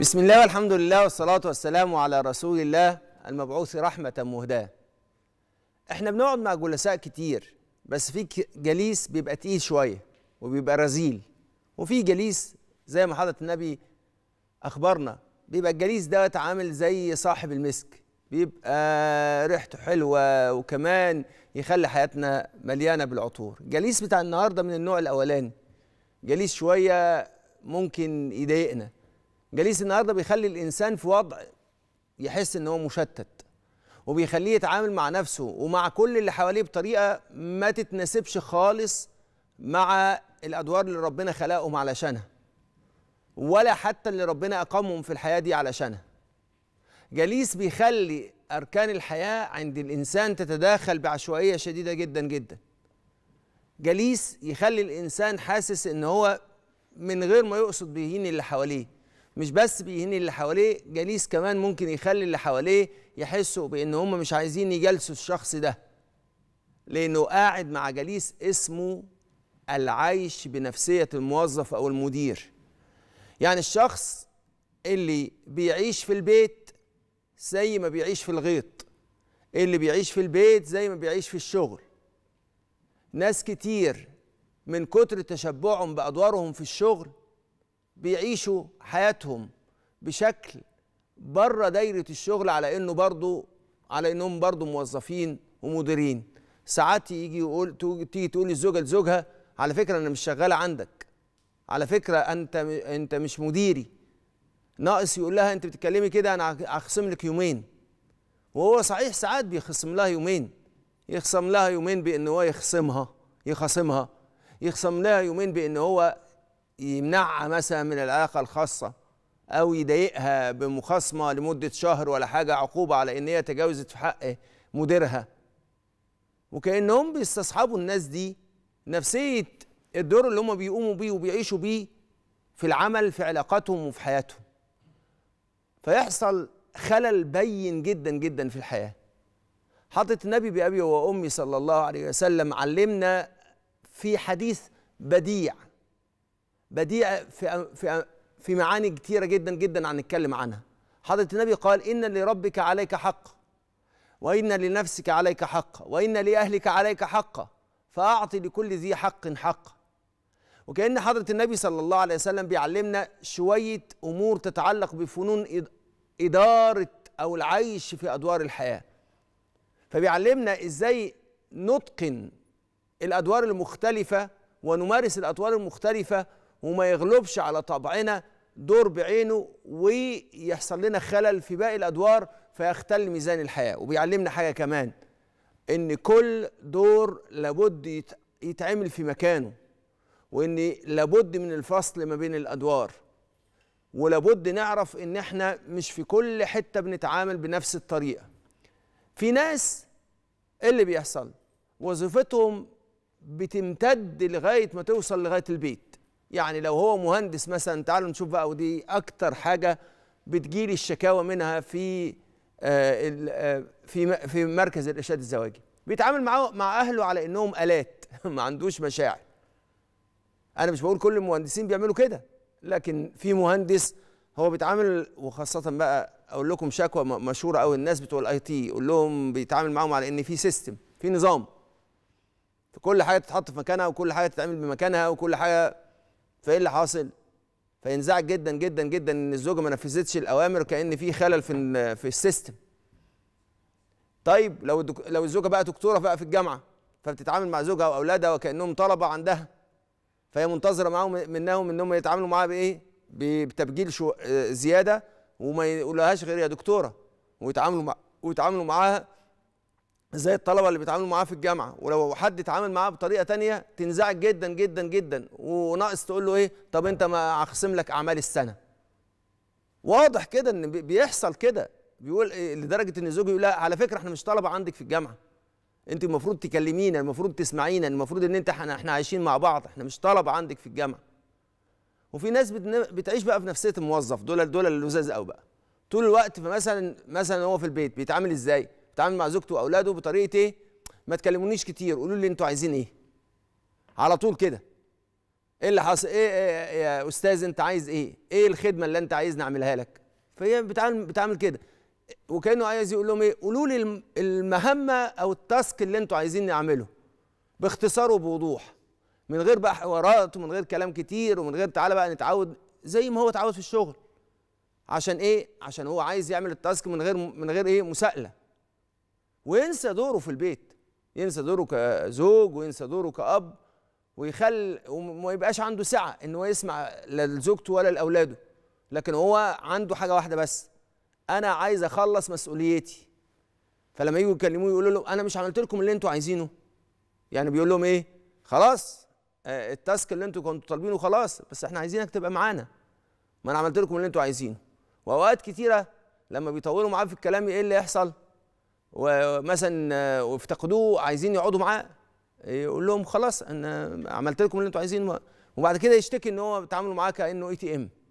بسم الله والحمد لله والصلاة والسلام على رسول الله المبعوث رحمة مهداة احنا بنقعد مع جلساء كتير بس في جليس بيبقى تقيل شوية وبيبقى رزيل وفي جليس زي ما حضرة النبي أخبرنا بيبقى الجليس دوت عامل زي صاحب المسك بيبقى ريحته حلوة وكمان يخلي حياتنا مليانة بالعطور الجليس بتاع النهاردة من النوع الأولاني جليس شوية ممكن يضايقنا جليس النهارده بيخلي الانسان في وضع يحس ان هو مشتت وبيخليه يتعامل مع نفسه ومع كل اللي حواليه بطريقه ما تتناسبش خالص مع الادوار اللي ربنا خلقهم علشانها ولا حتى اللي ربنا اقامهم في الحياه دي علشانها جليس بيخلي اركان الحياه عند الانسان تتداخل بعشوائيه شديده جدا جدا جليس يخلي الانسان حاسس ان هو من غير ما يقصد بيهين اللي حواليه مش بس بيهني اللي حواليه جليس كمان ممكن يخلي اللي حواليه يحسوا بان هم مش عايزين يجلسوا الشخص ده لانه قاعد مع جليس اسمه العيش بنفسيه الموظف او المدير يعني الشخص اللي بيعيش في البيت زي ما بيعيش في الغيط اللي بيعيش في البيت زي ما بيعيش في الشغل ناس كتير من كتر تشبعهم بادوارهم في الشغل بيعيشوا حياتهم بشكل بره دايره الشغل على انه برضه على انهم برضه موظفين ومديرين ساعات يجي يقول تيجي تقول للزوجه لزوجها على فكره انا مش شغاله عندك على فكره انت انت مش مديري ناقص يقول لها انت بتتكلمي كده انا هخصم لك يومين وهو صحيح ساعات بيخصم لها يومين يخصم لها يومين بان هو يخصمها يخاصمها يخصم لها يومين بان هو يمنعها مثلا من العلاقه الخاصه او يضايقها بمخاصمه لمده شهر ولا حاجه عقوبه على ان هي تجاوزت في حق مديرها وكانهم بيستصحبوا الناس دي نفسيه الدور اللي هم بيقوموا بيه وبيعيشوا بيه في العمل في علاقاتهم وفي حياتهم فيحصل خلل بين جدا جدا في الحياه حضرة النبي بأبي وأمي صلى الله عليه وسلم علمنا في حديث بديع بديع في في في معاني كتيره جدا جدا هنتكلم عنها حضره النبي قال ان لربك عليك حق وان لنفسك عليك حق وان لاهلك عليك حق فاعطي لكل ذي حق حق وكان حضره النبي صلى الله عليه وسلم بيعلمنا شويه امور تتعلق بفنون اداره او العيش في ادوار الحياه فبيعلمنا ازاي نتقن الادوار المختلفه ونمارس الادوار المختلفه وما يغلبش على طبعنا دور بعينه ويحصل لنا خلل في باقي الادوار فيختل ميزان الحياه وبيعلمنا حاجه كمان ان كل دور لابد يتعمل في مكانه وان لابد من الفصل ما بين الادوار ولابد نعرف ان احنا مش في كل حته بنتعامل بنفس الطريقه في ناس ايه اللي بيحصل وظيفتهم بتمتد لغايه ما توصل لغايه البيت يعني لو هو مهندس مثلا تعالوا نشوف بقى ودي اكتر حاجه بتجيلي الشكاوى منها في آه، آه، في في مركز الارشاد الزواجي بيتعامل معه مع اهله على انهم الات ما عندوش مشاعر انا مش بقول كل المهندسين بيعملوا كده لكن في مهندس هو بيتعامل وخاصه بقى اقول لكم شكوى مشهوره قوي الناس بتوع الاي تي قول لهم بيتعامل معاهم على ان في سيستم في نظام كل حاجه تتحط في مكانها وكل حاجه تتعمل بمكانها وكل حاجه فايه اللي حاصل؟ فينزعج جدا جدا جدا ان الزوجه ما نفذتش الاوامر كان في خلل في في السيستم. طيب لو لو الزوجه بقى دكتوره بقى في الجامعه فبتتعامل مع زوجها واولادها وكانهم طلبه عندها فهي منتظره معاهم منهم انهم يتعاملوا معاها بايه؟ بتبجيل شو... آه، زياده وما يقولهاش غير يا دكتوره ويتعاملوا مع... ويتعاملوا معاها زي الطلبه اللي بيتعاملوا معاه في الجامعه ولو حد اتعامل معاه بطريقه تانية تنزعج جدا جدا جدا وناقص تقول له ايه طب انت ما هخصم لك اعمال السنه واضح كده ان بيحصل كده بيقول إيه لدرجه ان زوجي يقول لا على فكره احنا مش طلبه عندك في الجامعه انت المفروض تكلمينا المفروض تسمعينا المفروض ان انت احنا عايشين مع بعض احنا مش طلبه عندك في الجامعه وفي ناس بتعيش بقى في نفسيه الموظف دول دول اللزاز قوي بقى طول الوقت فمثلا مثلا هو في البيت بيتعامل ازاي بيتعامل مع زوجته واولاده بطريقه ايه ما تكلمونيش كتير قولوا لي انتوا عايزين ايه على طول كده ايه اللي حصل إيه،, إيه, ايه يا استاذ انت عايز ايه ايه الخدمه اللي انت عايزني اعملها لك فهي بتعامل بتعامل كده وكانه عايز يقول لهم ايه قولوا لي المهمه او التاسك اللي انتوا عايزيني اعمله باختصار وبوضوح من غير بقى حوارات ومن غير كلام كتير ومن غير تعالى بقى نتعود زي ما هو اتعود في الشغل عشان ايه عشان هو عايز يعمل التاسك من غير من غير ايه مساءله وينسى دوره في البيت ينسى دوره كزوج وينسى دوره كأب ويخل وما يبقاش عنده سعة ان هو يسمع لا لزوجته ولا لاولاده لكن هو عنده حاجه واحده بس انا عايز اخلص مسؤوليتي فلما يجوا يكلموه يقولوا له انا مش عملت لكم اللي انتوا عايزينه يعني بيقول لهم ايه خلاص آه، التاسك اللي انتوا كنتوا طالبينه خلاص بس احنا عايزينك تبقى معانا ما انا عملت لكم اللي انتوا عايزينه واوقات كتيره لما بيطولوا معاه في الكلام ايه اللي يحصل ومثلا وافتقدوه آه، عايزين يقعدوا معاه يقول لهم خلاص انا عملت لكم اللي انتوا عايزينه وبعد كده يشتكي ان هو بيتعاملوا معاه كانه اي تي ام